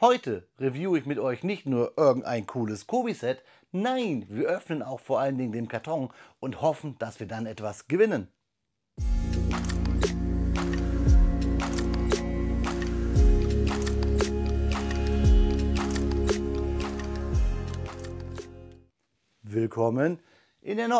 Heute review ich mit euch nicht nur irgendein cooles Kobi-Set, nein, wir öffnen auch vor allen Dingen den Karton und hoffen, dass wir dann etwas gewinnen. Willkommen in der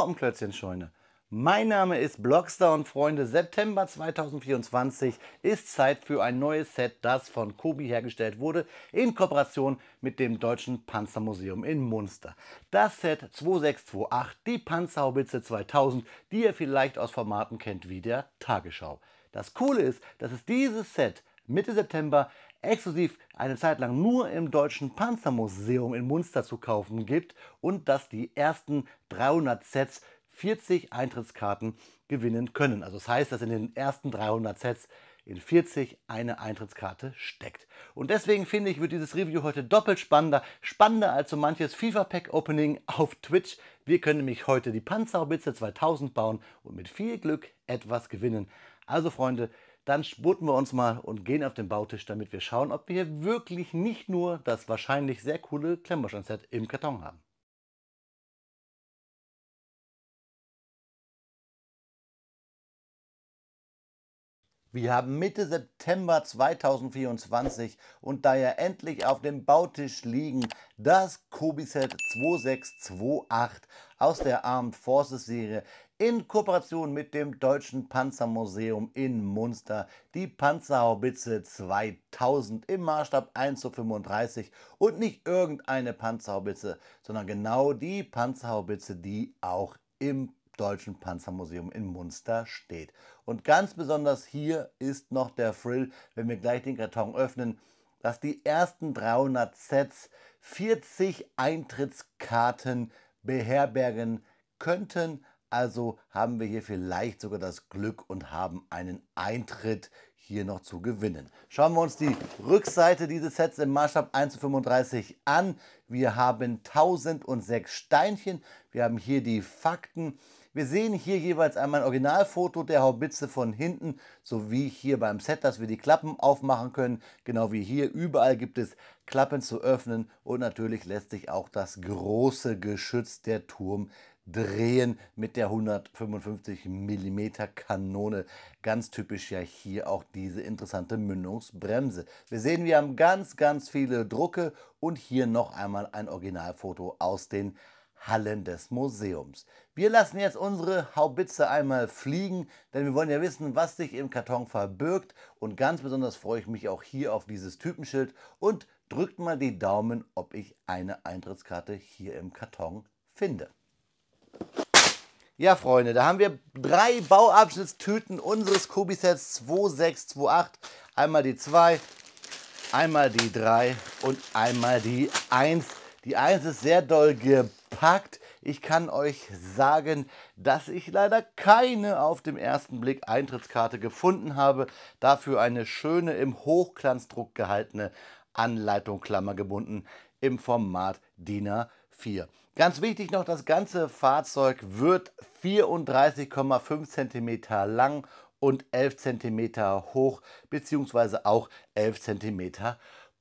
scheune mein Name ist Blockstar und Freunde. September 2024 ist Zeit für ein neues Set, das von Kobi hergestellt wurde, in Kooperation mit dem Deutschen Panzermuseum in Munster. Das Set 2628, die Panzerhaubitze 2000, die ihr vielleicht aus Formaten kennt wie der Tagesschau. Das Coole ist, dass es dieses Set Mitte September exklusiv eine Zeit lang nur im Deutschen Panzermuseum in Munster zu kaufen gibt und dass die ersten 300 Sets 40 Eintrittskarten gewinnen können. Also das heißt, dass in den ersten 300 Sets in 40 eine Eintrittskarte steckt. Und deswegen finde ich, wird dieses Review heute doppelt spannender, spannender als so manches FIFA-Pack-Opening auf Twitch. Wir können nämlich heute die Panzerhaubitze 2000 bauen und mit viel Glück etwas gewinnen. Also Freunde, dann sputen wir uns mal und gehen auf den Bautisch, damit wir schauen, ob wir hier wirklich nicht nur das wahrscheinlich sehr coole Klemmbaustein-Set im Karton haben. Wir haben Mitte September 2024 und daher endlich auf dem Bautisch liegen das Kobiset 2628 aus der Armed Forces Serie in Kooperation mit dem Deutschen Panzermuseum in Munster die Panzerhaubitze 2000 im Maßstab 1 zu 35 und nicht irgendeine Panzerhaubitze, sondern genau die Panzerhaubitze, die auch im Deutschen Panzermuseum in Munster steht. Und ganz besonders hier ist noch der Frill, wenn wir gleich den Karton öffnen, dass die ersten 300 Sets 40 Eintrittskarten beherbergen könnten. Also haben wir hier vielleicht sogar das Glück und haben einen Eintritt hier noch zu gewinnen. Schauen wir uns die Rückseite dieses Sets im Maßstab 1 zu 35 an. Wir haben 1006 Steinchen, wir haben hier die Fakten, wir sehen hier jeweils einmal ein Originalfoto der Haubitze von hinten, sowie hier beim Set, dass wir die Klappen aufmachen können. Genau wie hier, überall gibt es Klappen zu öffnen und natürlich lässt sich auch das große Geschütz der Turm drehen mit der 155 mm Kanone. Ganz typisch ja hier auch diese interessante Mündungsbremse. Wir sehen, wir haben ganz, ganz viele Drucke und hier noch einmal ein Originalfoto aus den Hallen des Museums. Wir lassen jetzt unsere Haubitze einmal fliegen, denn wir wollen ja wissen, was sich im Karton verbirgt. Und ganz besonders freue ich mich auch hier auf dieses Typenschild und drückt mal die Daumen, ob ich eine Eintrittskarte hier im Karton finde. Ja, Freunde, da haben wir drei Bauabschnittstüten unseres Kubisets 2628. Einmal die 2, einmal die 3 und einmal die 1. Die 1 ist sehr doll gepackt gepackt. Ich kann euch sagen, dass ich leider keine auf dem ersten Blick Eintrittskarte gefunden habe. Dafür eine schöne im Hochglanzdruck gehaltene Anleitung, Klammer gebunden, im Format DIN A4. Ganz wichtig noch, das ganze Fahrzeug wird 34,5 cm lang und 11 cm hoch, beziehungsweise auch 11 cm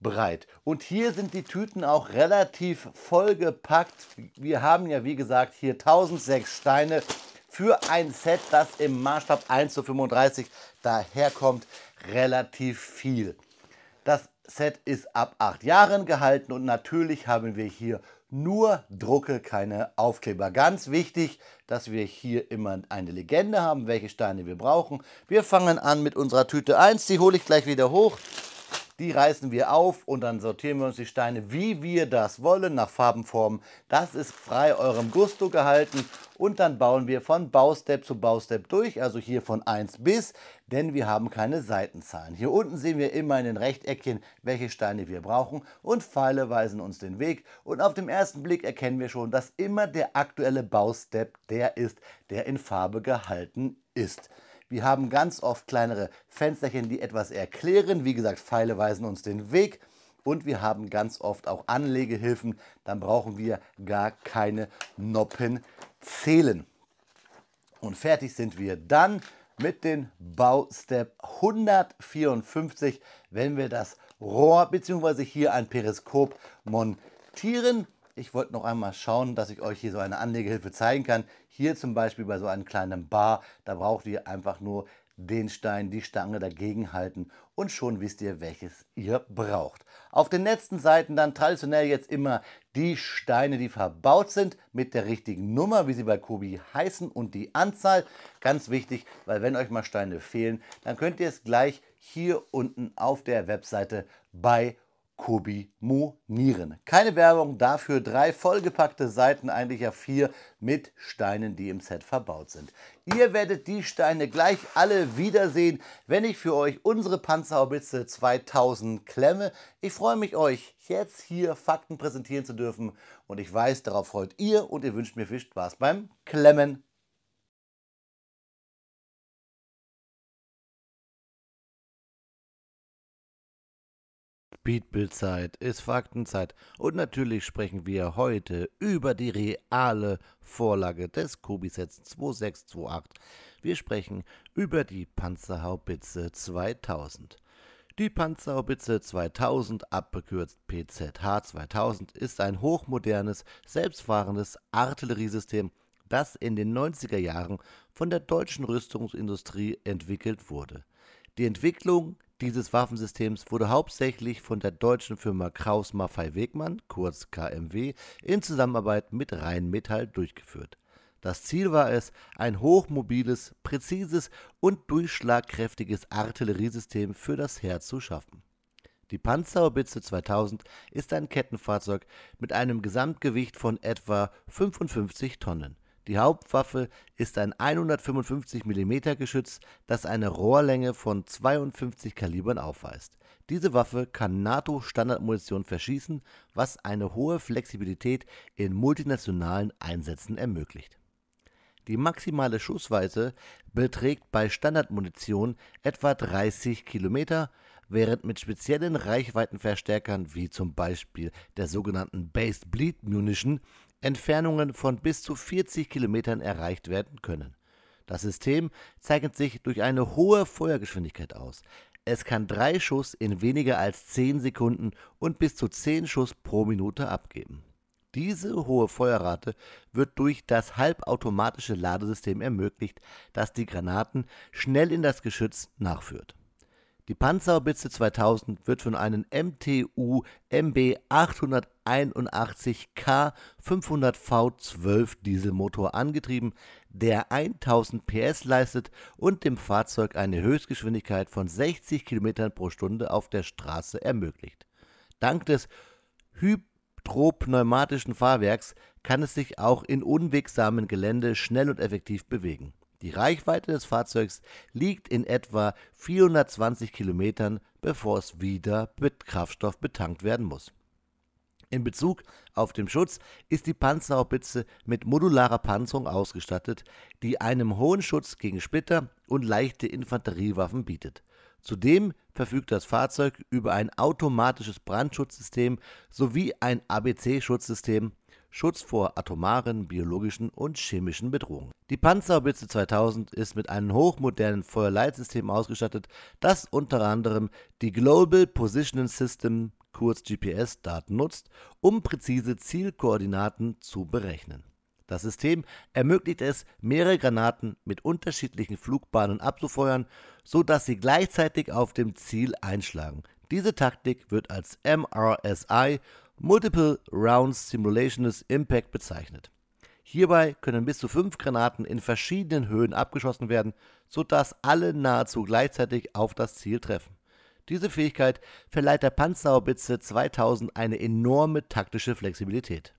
breit. Und hier sind die Tüten auch relativ vollgepackt. Wir haben ja wie gesagt hier 1006 Steine für ein Set, das im Maßstab 1 zu 35 daherkommt, relativ viel. Das Set ist ab 8 Jahren gehalten und natürlich haben wir hier nur Drucke, keine Aufkleber. Ganz wichtig, dass wir hier immer eine Legende haben, welche Steine wir brauchen. Wir fangen an mit unserer Tüte 1, die hole ich gleich wieder hoch. Die reißen wir auf und dann sortieren wir uns die Steine, wie wir das wollen, nach Farbenformen. Das ist frei eurem Gusto gehalten und dann bauen wir von Baustep zu Baustep durch, also hier von 1 bis, denn wir haben keine Seitenzahlen. Hier unten sehen wir immer in den Rechteckchen, welche Steine wir brauchen und Pfeile weisen uns den Weg und auf dem ersten Blick erkennen wir schon, dass immer der aktuelle Baustep der ist, der in Farbe gehalten ist. Wir haben ganz oft kleinere Fensterchen, die etwas erklären. Wie gesagt, Pfeile weisen uns den Weg. Und wir haben ganz oft auch Anlegehilfen. Dann brauchen wir gar keine Noppen zählen. Und fertig sind wir dann mit dem Baustep 154, wenn wir das Rohr bzw. hier ein Periskop montieren. Ich wollte noch einmal schauen, dass ich euch hier so eine Anlegehilfe zeigen kann. Hier zum Beispiel bei so einem kleinen Bar, da braucht ihr einfach nur den Stein, die Stange dagegen halten und schon wisst ihr, welches ihr braucht. Auf den letzten Seiten dann traditionell jetzt immer die Steine, die verbaut sind mit der richtigen Nummer, wie sie bei Kobi heißen und die Anzahl. Ganz wichtig, weil wenn euch mal Steine fehlen, dann könnt ihr es gleich hier unten auf der Webseite bei Kobimonieren. Keine Werbung dafür, drei vollgepackte Seiten, eigentlich ja vier, mit Steinen, die im Set verbaut sind. Ihr werdet die Steine gleich alle wiedersehen, wenn ich für euch unsere Panzerhaubitze 2000 klemme. Ich freue mich, euch jetzt hier Fakten präsentieren zu dürfen und ich weiß, darauf freut ihr und ihr wünscht mir viel Spaß beim Klemmen. Speedbild-Zeit ist Faktenzeit und natürlich sprechen wir heute über die reale Vorlage des kobi 2628. Wir sprechen über die Panzerhaubitze 2000. Die Panzerhaubitze 2000, abgekürzt PZH 2000, ist ein hochmodernes, selbstfahrendes Artilleriesystem, das in den 90er Jahren von der deutschen Rüstungsindustrie entwickelt wurde. Die Entwicklung dieses Waffensystems wurde hauptsächlich von der deutschen Firma Kraus Maffei Wegmann, kurz KMW, in Zusammenarbeit mit Rheinmetall durchgeführt. Das Ziel war es, ein hochmobiles, präzises und durchschlagkräftiges Artilleriesystem für das Heer zu schaffen. Die Panzerhaubitze 2000 ist ein Kettenfahrzeug mit einem Gesamtgewicht von etwa 55 Tonnen. Die Hauptwaffe ist ein 155 mm Geschütz, das eine Rohrlänge von 52 Kalibern aufweist. Diese Waffe kann NATO-Standardmunition verschießen, was eine hohe Flexibilität in multinationalen Einsätzen ermöglicht. Die maximale Schussweite beträgt bei Standardmunition etwa 30 Kilometer, während mit speziellen Reichweitenverstärkern wie zum Beispiel der sogenannten Base Bleed Munition Entfernungen von bis zu 40 Kilometern erreicht werden können. Das System zeichnet sich durch eine hohe Feuergeschwindigkeit aus. Es kann drei Schuss in weniger als 10 Sekunden und bis zu 10 Schuss pro Minute abgeben. Diese hohe Feuerrate wird durch das halbautomatische Ladesystem ermöglicht, das die Granaten schnell in das Geschütz nachführt. Die Panzerhaubitze 2000 wird von einem MTU MB 881K 500V12 Dieselmotor angetrieben, der 1000 PS leistet und dem Fahrzeug eine Höchstgeschwindigkeit von 60 km pro Stunde auf der Straße ermöglicht. Dank des hydropneumatischen Fahrwerks kann es sich auch in unwegsamen Gelände schnell und effektiv bewegen die Reichweite des Fahrzeugs liegt in etwa 420 Kilometern, bevor es wieder mit Kraftstoff betankt werden muss. In Bezug auf den Schutz ist die Panzerhaubitze mit modularer Panzerung ausgestattet, die einem hohen Schutz gegen Splitter und leichte Infanteriewaffen bietet. Zudem verfügt das Fahrzeug über ein automatisches Brandschutzsystem sowie ein ABC-Schutzsystem Schutz vor atomaren, biologischen und chemischen Bedrohungen. Die Panzerhaubitze 2000 ist mit einem hochmodernen Feuerleitsystem ausgestattet, das unter anderem die Global Positioning System kurz GPS-Daten nutzt, um präzise Zielkoordinaten zu berechnen. Das System ermöglicht es, mehrere Granaten mit unterschiedlichen Flugbahnen abzufeuern, sodass sie gleichzeitig auf dem Ziel einschlagen. Diese Taktik wird als MRSI Multiple Rounds Simulationless Impact bezeichnet. Hierbei können bis zu fünf Granaten in verschiedenen Höhen abgeschossen werden, sodass alle nahezu gleichzeitig auf das Ziel treffen. Diese Fähigkeit verleiht der Panzerhaubitze 2000 eine enorme taktische Flexibilität.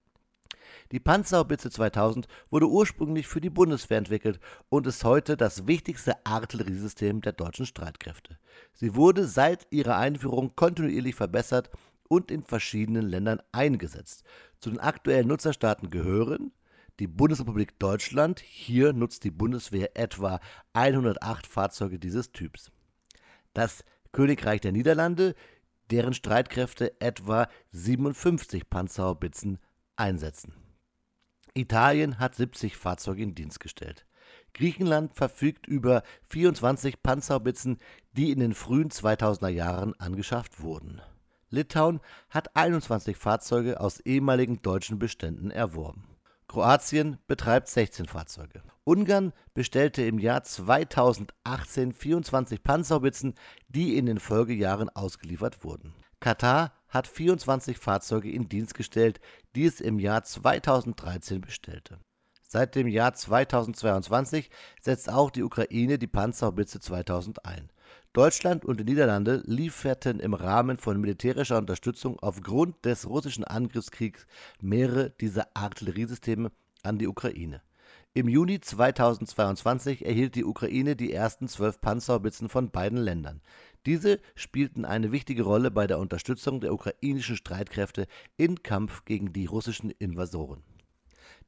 Die Panzerhaubitze 2000 wurde ursprünglich für die Bundeswehr entwickelt und ist heute das wichtigste Artilleriesystem der deutschen Streitkräfte. Sie wurde seit ihrer Einführung kontinuierlich verbessert und in verschiedenen Ländern eingesetzt. Zu den aktuellen Nutzerstaaten gehören die Bundesrepublik Deutschland. Hier nutzt die Bundeswehr etwa 108 Fahrzeuge dieses Typs. Das Königreich der Niederlande, deren Streitkräfte etwa 57 Panzerhaubitzen einsetzen. Italien hat 70 Fahrzeuge in Dienst gestellt. Griechenland verfügt über 24 Panzerhaubitzen, die in den frühen 2000er Jahren angeschafft wurden. Litauen hat 21 Fahrzeuge aus ehemaligen deutschen Beständen erworben. Kroatien betreibt 16 Fahrzeuge. Ungarn bestellte im Jahr 2018 24 Panzerhaubitzen, die in den Folgejahren ausgeliefert wurden. Katar hat 24 Fahrzeuge in Dienst gestellt, die es im Jahr 2013 bestellte. Seit dem Jahr 2022 setzt auch die Ukraine die Panzerhaubitze 2000 ein. Deutschland und die Niederlande lieferten im Rahmen von militärischer Unterstützung aufgrund des russischen Angriffskriegs mehrere dieser Artilleriesysteme an die Ukraine. Im Juni 2022 erhielt die Ukraine die ersten zwölf Panzerhaubitzen von beiden Ländern. Diese spielten eine wichtige Rolle bei der Unterstützung der ukrainischen Streitkräfte im Kampf gegen die russischen Invasoren.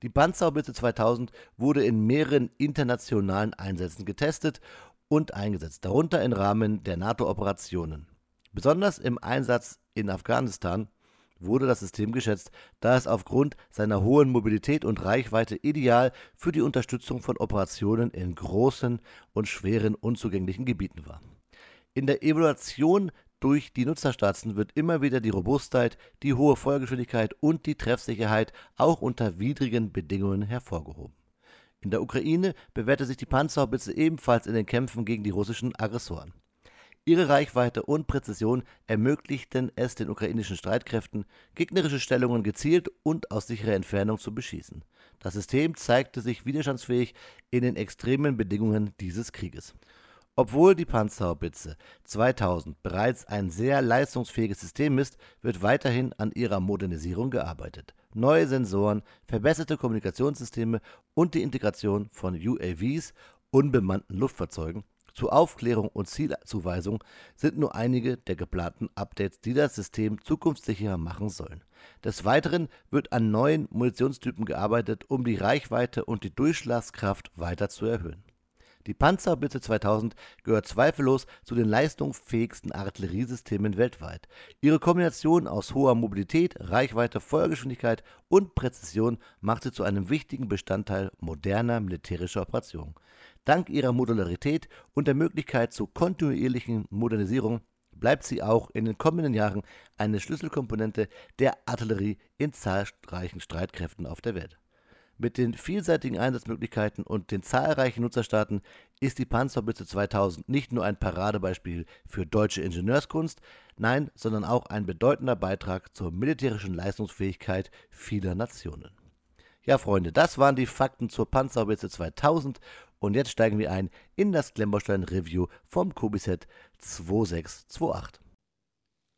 Die Panzerhaubitze 2000 wurde in mehreren internationalen Einsätzen getestet und eingesetzt, darunter im Rahmen der NATO-Operationen. Besonders im Einsatz in Afghanistan wurde das System geschätzt, da es aufgrund seiner hohen Mobilität und Reichweite ideal für die Unterstützung von Operationen in großen und schweren unzugänglichen Gebieten war. In der Evaluation durch die Nutzerstaaten wird immer wieder die Robustheit, die hohe Feuergeschwindigkeit und die Treffsicherheit auch unter widrigen Bedingungen hervorgehoben. In der Ukraine bewährte sich die Panzerhaubitze ebenfalls in den Kämpfen gegen die russischen Aggressoren. Ihre Reichweite und Präzision ermöglichten es den ukrainischen Streitkräften, gegnerische Stellungen gezielt und aus sicherer Entfernung zu beschießen. Das System zeigte sich widerstandsfähig in den extremen Bedingungen dieses Krieges. Obwohl die Panzerhaubitze 2000 bereits ein sehr leistungsfähiges System ist, wird weiterhin an ihrer Modernisierung gearbeitet neue Sensoren, verbesserte Kommunikationssysteme und die Integration von UAVs, unbemannten Luftfahrzeugen, zur Aufklärung und Zielzuweisung sind nur einige der geplanten Updates, die das System zukunftssicherer machen sollen. Des Weiteren wird an neuen Munitionstypen gearbeitet, um die Reichweite und die Durchschlagskraft weiter zu erhöhen. Die Panzerblitze 2000 gehört zweifellos zu den leistungsfähigsten Artilleriesystemen weltweit. Ihre Kombination aus hoher Mobilität, Reichweite, Feuergeschwindigkeit und Präzision macht sie zu einem wichtigen Bestandteil moderner militärischer Operationen. Dank ihrer Modularität und der Möglichkeit zur kontinuierlichen Modernisierung bleibt sie auch in den kommenden Jahren eine Schlüsselkomponente der Artillerie in zahlreichen Streitkräften auf der Welt. Mit den vielseitigen Einsatzmöglichkeiten und den zahlreichen Nutzerstaaten ist die Panzerblitze 2000 nicht nur ein Paradebeispiel für deutsche Ingenieurskunst, nein, sondern auch ein bedeutender Beitrag zur militärischen Leistungsfähigkeit vieler Nationen. Ja, Freunde, das waren die Fakten zur Panzerblitze 2000 und jetzt steigen wir ein in das Klemmbaustein Review vom Kubiset 2628.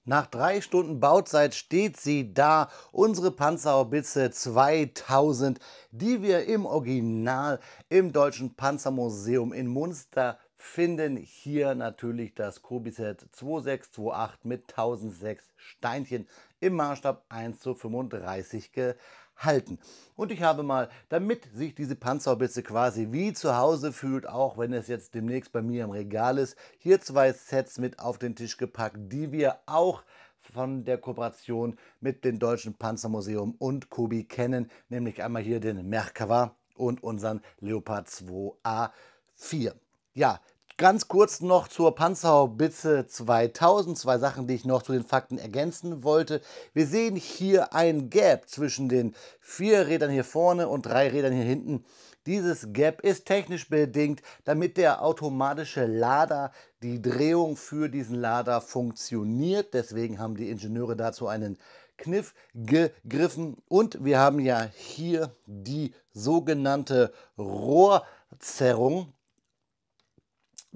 Nach drei Stunden Bauzeit steht sie da, unsere Panzerhaubitze 2000, die wir im Original im Deutschen Panzermuseum in Munster finden. Hier natürlich das Kobiset 2628 mit 1006 Steinchen im Maßstab 1 zu 35 gehalten halten. Und ich habe mal, damit sich diese Panzerhaubitze quasi wie zu Hause fühlt, auch wenn es jetzt demnächst bei mir im Regal ist, hier zwei Sets mit auf den Tisch gepackt, die wir auch von der Kooperation mit dem Deutschen Panzermuseum und Kobi kennen, nämlich einmal hier den Merkava und unseren Leopard 2A4. Ja, Ganz kurz noch zur Panzerhaubitze 2000. Zwei Sachen, die ich noch zu den Fakten ergänzen wollte. Wir sehen hier ein Gap zwischen den vier Rädern hier vorne und drei Rädern hier hinten. Dieses Gap ist technisch bedingt, damit der automatische Lader, die Drehung für diesen Lader funktioniert. Deswegen haben die Ingenieure dazu einen Kniff gegriffen. Und wir haben ja hier die sogenannte Rohrzerrung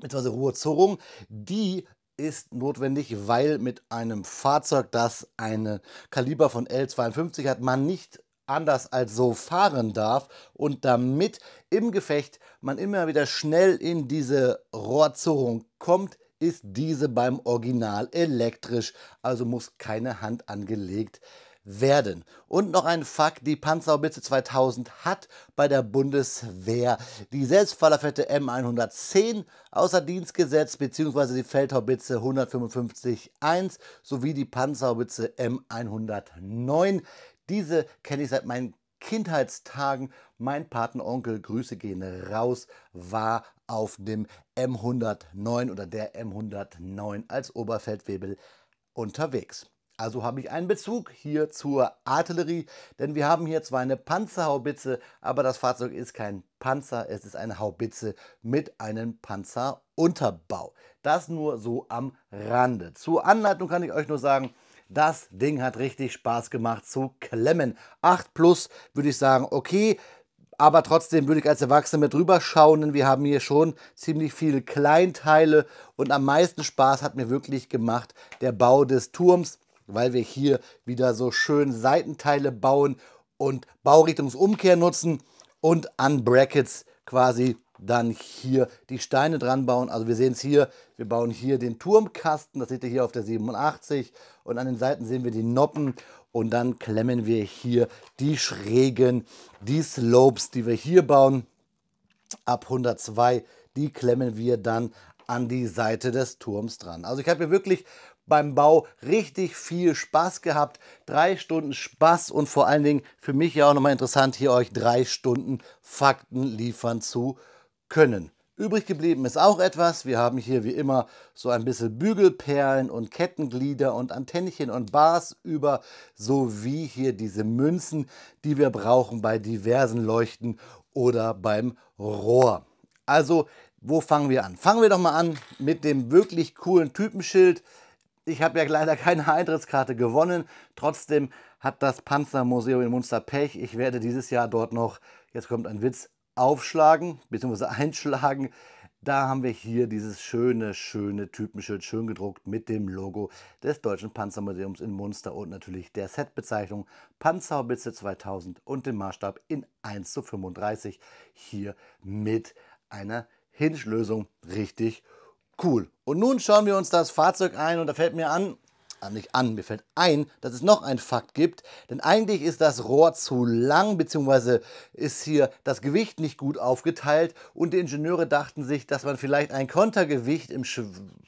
bzw. Ruhezorung, die ist notwendig, weil mit einem Fahrzeug, das eine Kaliber von L52 hat, man nicht anders als so fahren darf und damit im Gefecht man immer wieder schnell in diese Rohrzurrung kommt, ist diese beim Original elektrisch, also muss keine Hand angelegt werden werden. Und noch ein Fakt, die Panzerhaubitze 2000 hat bei der Bundeswehr die selbstfallerfette M110 außer Dienst gesetzt, beziehungsweise die Feldhaubitze 155.1 sowie die Panzerhaubitze M109. Diese kenne ich seit meinen Kindheitstagen. Mein Patenonkel, Grüße gehen raus, war auf dem M109 oder der M109 als Oberfeldwebel unterwegs. Also habe ich einen Bezug hier zur Artillerie, denn wir haben hier zwar eine Panzerhaubitze, aber das Fahrzeug ist kein Panzer, es ist eine Haubitze mit einem Panzerunterbau. Das nur so am Rande. Zur Anleitung kann ich euch nur sagen, das Ding hat richtig Spaß gemacht zu klemmen. 8 plus würde ich sagen, okay, aber trotzdem würde ich als Erwachsener mit drüber schauen, denn wir haben hier schon ziemlich viele Kleinteile und am meisten Spaß hat mir wirklich gemacht der Bau des Turms weil wir hier wieder so schön Seitenteile bauen und Baurichtungsumkehr nutzen und an Brackets quasi dann hier die Steine dran bauen. Also wir sehen es hier, wir bauen hier den Turmkasten, das seht ihr hier auf der 87 und an den Seiten sehen wir die Noppen und dann klemmen wir hier die schrägen, die Slopes, die wir hier bauen, ab 102, die klemmen wir dann an die Seite des Turms dran. Also ich habe hier wirklich beim Bau richtig viel Spaß gehabt. Drei Stunden Spaß und vor allen Dingen für mich ja auch nochmal interessant, hier euch drei Stunden Fakten liefern zu können. Übrig geblieben ist auch etwas. Wir haben hier wie immer so ein bisschen Bügelperlen und Kettenglieder und Antennchen und Bars über, sowie hier diese Münzen, die wir brauchen bei diversen Leuchten oder beim Rohr. Also, wo fangen wir an? Fangen wir doch mal an mit dem wirklich coolen Typenschild. Ich habe ja leider keine Eintrittskarte gewonnen. Trotzdem hat das Panzermuseum in Munster Pech. Ich werde dieses Jahr dort noch, jetzt kommt ein Witz, aufschlagen bzw. einschlagen. Da haben wir hier dieses schöne, schöne Typenschild, schön gedruckt mit dem Logo des Deutschen Panzermuseums in Munster und natürlich der Setbezeichnung Panzerhaubitze 2000 und dem Maßstab in 1 zu 35 hier mit einer Hinschlösung richtig Richtig cool. Und nun schauen wir uns das Fahrzeug ein und da fällt mir an, ah, nicht an, mir fällt ein, dass es noch einen Fakt gibt, denn eigentlich ist das Rohr zu lang, beziehungsweise ist hier das Gewicht nicht gut aufgeteilt und die Ingenieure dachten sich, dass man vielleicht ein Kontergewicht in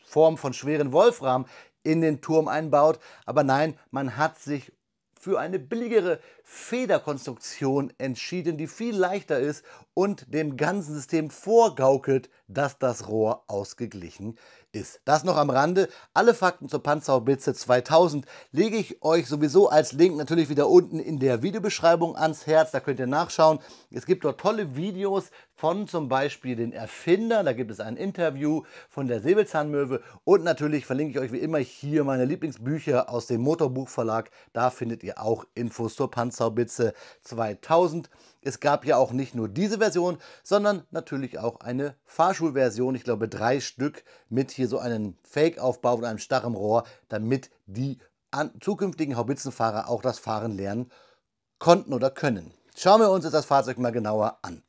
Form von schweren Wolfram in den Turm einbaut, aber nein, man hat sich für eine billigere Federkonstruktion entschieden, die viel leichter ist und dem ganzen System vorgaukelt, dass das Rohr ausgeglichen ist. Das noch am Rande. Alle Fakten zur Panzerhaubitze 2000 lege ich euch sowieso als Link natürlich wieder unten in der Videobeschreibung ans Herz. Da könnt ihr nachschauen. Es gibt dort tolle Videos von zum Beispiel den Erfindern. Da gibt es ein Interview von der Säbelzahnmöwe. Und natürlich verlinke ich euch wie immer hier meine Lieblingsbücher aus dem Motorbuchverlag. Da findet ihr auch Infos zur Panzerhaubitze. Zaubitze 2000. Es gab ja auch nicht nur diese Version, sondern natürlich auch eine Fahrschulversion. Ich glaube drei Stück mit hier so einem Fake-Aufbau und einem starren Rohr, damit die zukünftigen Haubitzenfahrer auch das Fahren lernen konnten oder können. Schauen wir uns jetzt das Fahrzeug mal genauer an.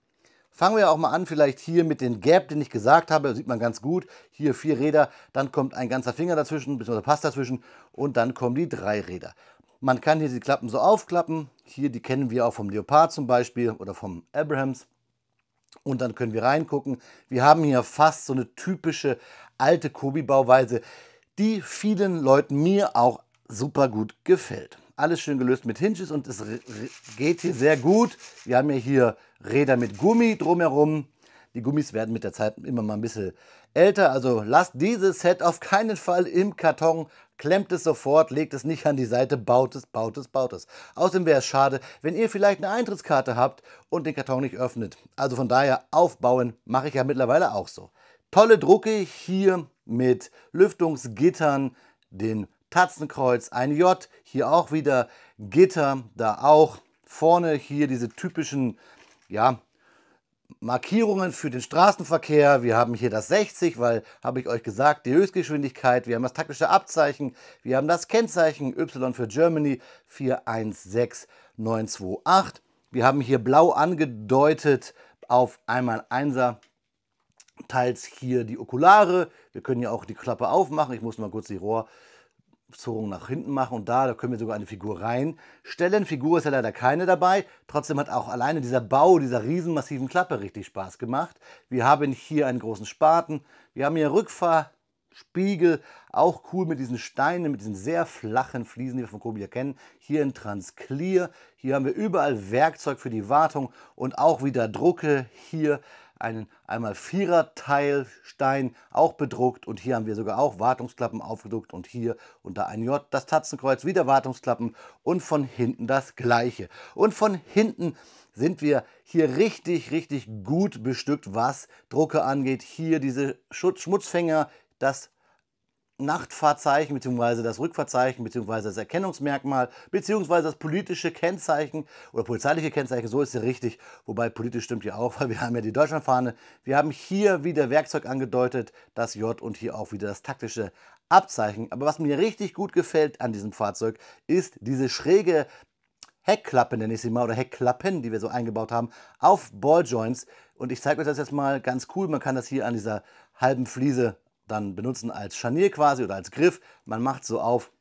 Fangen wir auch mal an, vielleicht hier mit dem Gap, den ich gesagt habe, das sieht man ganz gut. Hier vier Räder, dann kommt ein ganzer Finger dazwischen, bzw. Pass dazwischen und dann kommen die drei Räder. Man kann hier die Klappen so aufklappen. Hier, die kennen wir auch vom Leopard zum Beispiel oder vom Abrahams. Und dann können wir reingucken. Wir haben hier fast so eine typische alte Kobi-Bauweise, die vielen Leuten, mir auch super gut gefällt. Alles schön gelöst mit Hinges und es geht hier sehr gut. Wir haben ja hier Räder mit Gummi drumherum. Die Gummis werden mit der Zeit immer mal ein bisschen älter. Also lasst dieses Set auf keinen Fall im Karton Klemmt es sofort, legt es nicht an die Seite, baut es, baut es, baut es. Außerdem wäre es schade, wenn ihr vielleicht eine Eintrittskarte habt und den Karton nicht öffnet. Also von daher aufbauen mache ich ja mittlerweile auch so. Tolle Drucke hier mit Lüftungsgittern, den Tatzenkreuz, ein J, hier auch wieder Gitter, da auch. Vorne hier diese typischen, ja, Markierungen für den Straßenverkehr. Wir haben hier das 60, weil, habe ich euch gesagt, die Höchstgeschwindigkeit. Wir haben das taktische Abzeichen. Wir haben das Kennzeichen Y für Germany 416928. Wir haben hier blau angedeutet auf einmal Einser. Teils hier die Okulare. Wir können ja auch die Klappe aufmachen. Ich muss mal kurz die Rohr, Zogen nach hinten machen und da, da können wir sogar eine Figur reinstellen. Figur ist ja leider keine dabei. Trotzdem hat auch alleine dieser Bau dieser riesenmassiven Klappe richtig Spaß gemacht. Wir haben hier einen großen Spaten. Wir haben hier Rückfahrspiegel. Auch cool mit diesen Steinen, mit diesen sehr flachen Fliesen, die wir von Kobia kennen. Hier in Transclear. Hier haben wir überall Werkzeug für die Wartung und auch wieder Drucke hier einen einmal Viererteilstein auch bedruckt und hier haben wir sogar auch Wartungsklappen aufgedruckt und hier unter ein J, das Tatzenkreuz, wieder Wartungsklappen und von hinten das gleiche. Und von hinten sind wir hier richtig, richtig gut bestückt, was Drucke angeht. Hier diese Schmutzfänger, das Nachtfahrzeichen bzw. das Rückfahrzeichen bzw. das Erkennungsmerkmal bzw. das politische Kennzeichen oder polizeiliche Kennzeichen, so ist sie richtig, wobei politisch stimmt ja auch, weil wir haben ja die Deutschlandfahne. Wir haben hier wieder Werkzeug angedeutet, das J und hier auch wieder das taktische Abzeichen. Aber was mir richtig gut gefällt an diesem Fahrzeug, ist diese schräge Heckklappe, nenne ich sie mal, oder Heckklappen, die wir so eingebaut haben, auf Balljoints. Und ich zeige euch das jetzt mal ganz cool. Man kann das hier an dieser halben Fliese dann benutzen als Scharnier quasi oder als Griff. Man macht so auf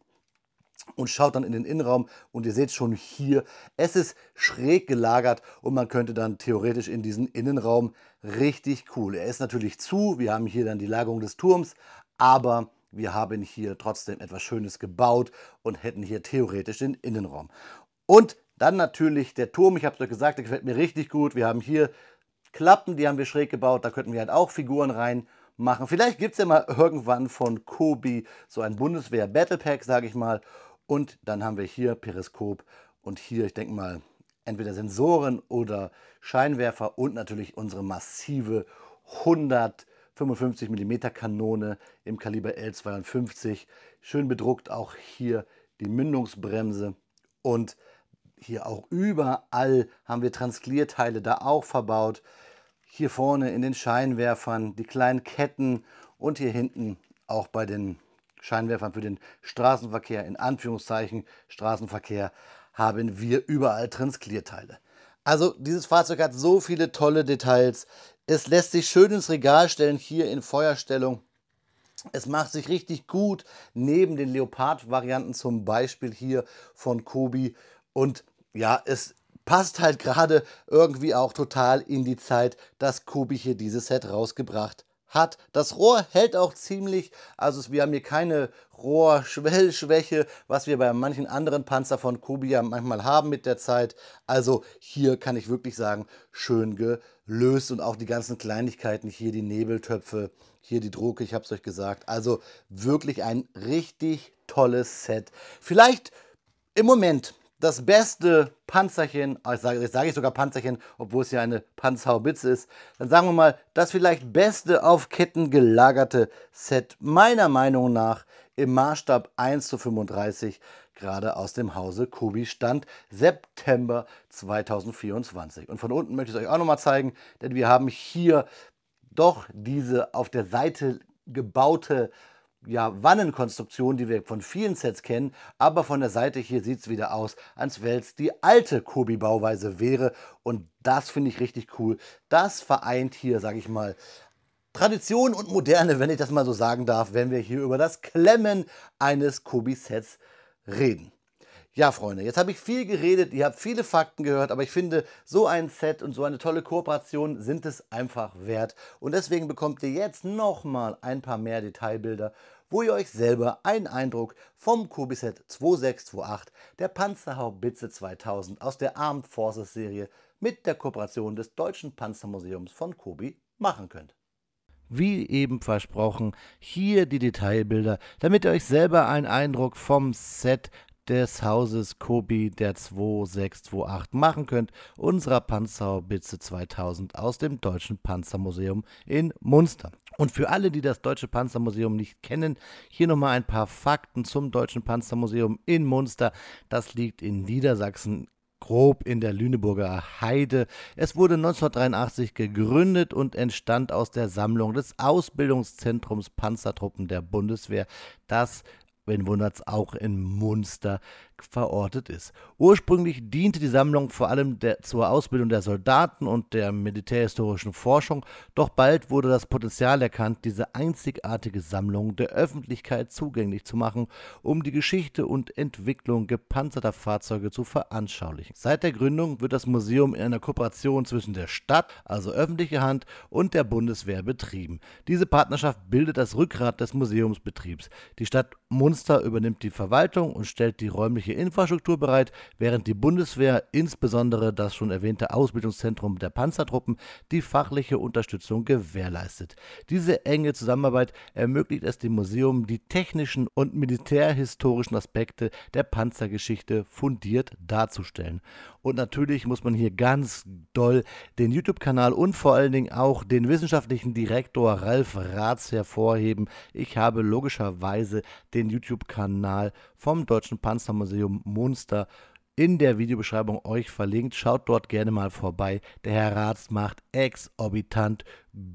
und schaut dann in den Innenraum und ihr seht schon hier, es ist schräg gelagert und man könnte dann theoretisch in diesen Innenraum richtig cool. Er ist natürlich zu, wir haben hier dann die Lagerung des Turms, aber wir haben hier trotzdem etwas Schönes gebaut und hätten hier theoretisch den Innenraum. Und dann natürlich der Turm, ich habe es euch gesagt, der gefällt mir richtig gut. Wir haben hier Klappen, die haben wir schräg gebaut, da könnten wir halt auch Figuren rein machen. Vielleicht gibt es ja mal irgendwann von Kobi so ein Bundeswehr Battle Pack, sage ich mal. Und dann haben wir hier Periskop und hier, ich denke mal, entweder Sensoren oder Scheinwerfer und natürlich unsere massive 155 mm Kanone im Kaliber L52. Schön bedruckt auch hier die Mündungsbremse und hier auch überall haben wir Transklierteile da auch verbaut hier vorne in den Scheinwerfern, die kleinen Ketten und hier hinten auch bei den Scheinwerfern für den Straßenverkehr, in Anführungszeichen Straßenverkehr, haben wir überall Transklierteile. Also dieses Fahrzeug hat so viele tolle Details. Es lässt sich schön ins Regal stellen, hier in Feuerstellung. Es macht sich richtig gut neben den Leopard-Varianten, zum Beispiel hier von Kobi. Und ja, es passt halt gerade irgendwie auch total in die Zeit, dass Kobi hier dieses Set rausgebracht hat. Das Rohr hält auch ziemlich, also wir haben hier keine Rohrschwellschwäche, was wir bei manchen anderen Panzer von Kobi ja manchmal haben mit der Zeit. Also hier kann ich wirklich sagen, schön gelöst und auch die ganzen Kleinigkeiten, hier die Nebeltöpfe, hier die Drucke, ich habe es euch gesagt. Also wirklich ein richtig tolles Set. Vielleicht im Moment das beste Panzerchen, ah, ich sage, sage ich sogar Panzerchen, obwohl es ja eine Panzerhaubitze ist, dann sagen wir mal, das vielleicht beste auf Ketten gelagerte Set meiner Meinung nach im Maßstab 1 zu 35 gerade aus dem Hause Kobi Stand September 2024. Und von unten möchte ich es euch auch nochmal zeigen, denn wir haben hier doch diese auf der Seite gebaute ja, Wannenkonstruktion, die wir von vielen Sets kennen, aber von der Seite hier sieht es wieder aus, als wenn es die alte Kobi-Bauweise wäre und das finde ich richtig cool. Das vereint hier, sage ich mal, Tradition und Moderne, wenn ich das mal so sagen darf, wenn wir hier über das Klemmen eines Kobi-Sets reden. Ja, Freunde, jetzt habe ich viel geredet, ihr habt viele Fakten gehört, aber ich finde, so ein Set und so eine tolle Kooperation sind es einfach wert. Und deswegen bekommt ihr jetzt nochmal ein paar mehr Detailbilder, wo ihr euch selber einen Eindruck vom Kobiset 2628 der Panzerhaubitze 2000 aus der Armed Forces Serie mit der Kooperation des Deutschen Panzermuseums von Kobi machen könnt wie eben versprochen, hier die Detailbilder, damit ihr euch selber einen Eindruck vom Set des Hauses Kobi der 2628 machen könnt, unserer Panzerhaubitze 2000 aus dem Deutschen Panzermuseum in Munster. Und für alle, die das Deutsche Panzermuseum nicht kennen, hier nochmal ein paar Fakten zum Deutschen Panzermuseum in Munster. Das liegt in Niedersachsen grob in der Lüneburger Heide. Es wurde 1983 gegründet und entstand aus der Sammlung des Ausbildungszentrums Panzertruppen der Bundeswehr, das wenn wundert's, auch in Munster verortet ist. Ursprünglich diente die Sammlung vor allem der, zur Ausbildung der Soldaten und der militärhistorischen Forschung, doch bald wurde das Potenzial erkannt, diese einzigartige Sammlung der Öffentlichkeit zugänglich zu machen, um die Geschichte und Entwicklung gepanzerter Fahrzeuge zu veranschaulichen. Seit der Gründung wird das Museum in einer Kooperation zwischen der Stadt, also öffentliche Hand, und der Bundeswehr betrieben. Diese Partnerschaft bildet das Rückgrat des Museumsbetriebs. Die Stadt Munster übernimmt die Verwaltung und stellt die räumliche Infrastruktur bereit, während die Bundeswehr, insbesondere das schon erwähnte Ausbildungszentrum der Panzertruppen, die fachliche Unterstützung gewährleistet. Diese enge Zusammenarbeit ermöglicht es dem Museum, die technischen und militärhistorischen Aspekte der Panzergeschichte fundiert darzustellen. Und natürlich muss man hier ganz doll den YouTube-Kanal und vor allen Dingen auch den wissenschaftlichen Direktor Ralf Raths hervorheben. Ich habe logischerweise den YouTube-Kanal vom Deutschen Panzermuseum Munster in der Videobeschreibung euch verlinkt. Schaut dort gerne mal vorbei. Der Herr Raths macht exorbitant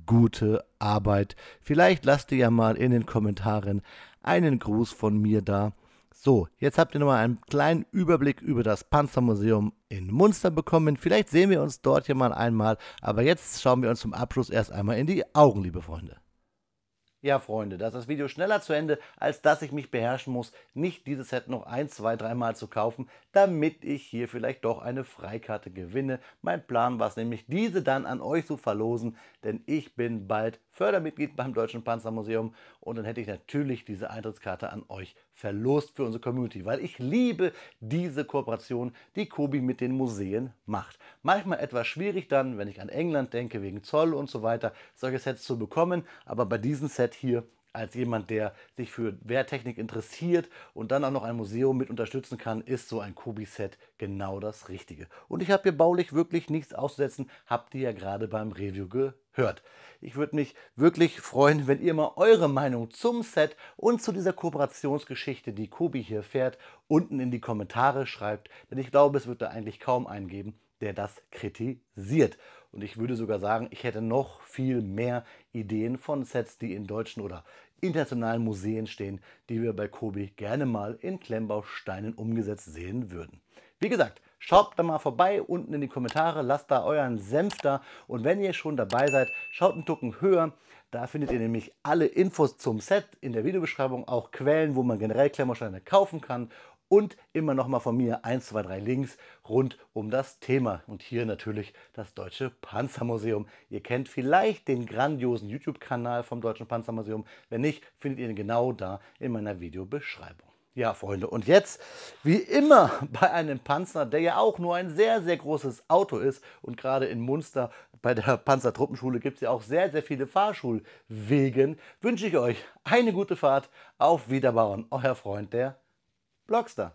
gute Arbeit. Vielleicht lasst ihr ja mal in den Kommentaren einen Gruß von mir da so, jetzt habt ihr nochmal einen kleinen Überblick über das Panzermuseum in Munster bekommen. Vielleicht sehen wir uns dort ja mal einmal, aber jetzt schauen wir uns zum Abschluss erst einmal in die Augen, liebe Freunde. Ja, Freunde, da ist das Video schneller zu Ende, als dass ich mich beherrschen muss, nicht dieses Set noch ein, zwei, dreimal zu kaufen, damit ich hier vielleicht doch eine Freikarte gewinne. Mein Plan war es nämlich, diese dann an euch zu verlosen, denn ich bin bald Fördermitglied beim Deutschen Panzermuseum und dann hätte ich natürlich diese Eintrittskarte an euch verlost für unsere Community, weil ich liebe diese Kooperation, die Kobi mit den Museen macht. Manchmal etwas schwierig dann, wenn ich an England denke, wegen Zoll und so weiter, solche Sets zu bekommen, aber bei diesen Sets seid hier als jemand, der sich für Wehrtechnik interessiert und dann auch noch ein Museum mit unterstützen kann, ist so ein Kobi-Set genau das Richtige. Und ich habe hier baulich wirklich nichts auszusetzen, habt ihr ja gerade beim Review gehört. Ich würde mich wirklich freuen, wenn ihr mal eure Meinung zum Set und zu dieser Kooperationsgeschichte, die Kobi hier fährt, unten in die Kommentare schreibt, denn ich glaube, es wird da eigentlich kaum einen geben, der das kritisiert. Und ich würde sogar sagen, ich hätte noch viel mehr Ideen von Sets, die in deutschen oder internationalen Museen stehen, die wir bei Kobi gerne mal in Klemmbausteinen umgesetzt sehen würden. Wie gesagt, schaut da mal vorbei unten in die Kommentare, lasst da euren Senf da und wenn ihr schon dabei seid, schaut einen Tucken höher. Da findet ihr nämlich alle Infos zum Set in der Videobeschreibung, auch Quellen, wo man generell Klemmbausteine kaufen kann und immer noch mal von mir 1, 2, 3 Links rund um das Thema. Und hier natürlich das Deutsche Panzermuseum. Ihr kennt vielleicht den grandiosen YouTube-Kanal vom Deutschen Panzermuseum. Wenn nicht, findet ihr ihn genau da in meiner Videobeschreibung. Ja, Freunde, und jetzt, wie immer bei einem Panzer, der ja auch nur ein sehr, sehr großes Auto ist, und gerade in Munster bei der Panzertruppenschule gibt es ja auch sehr, sehr viele Fahrschulwegen, wünsche ich euch eine gute Fahrt. Auf Wiederbauen, euer Freund der Blogstar.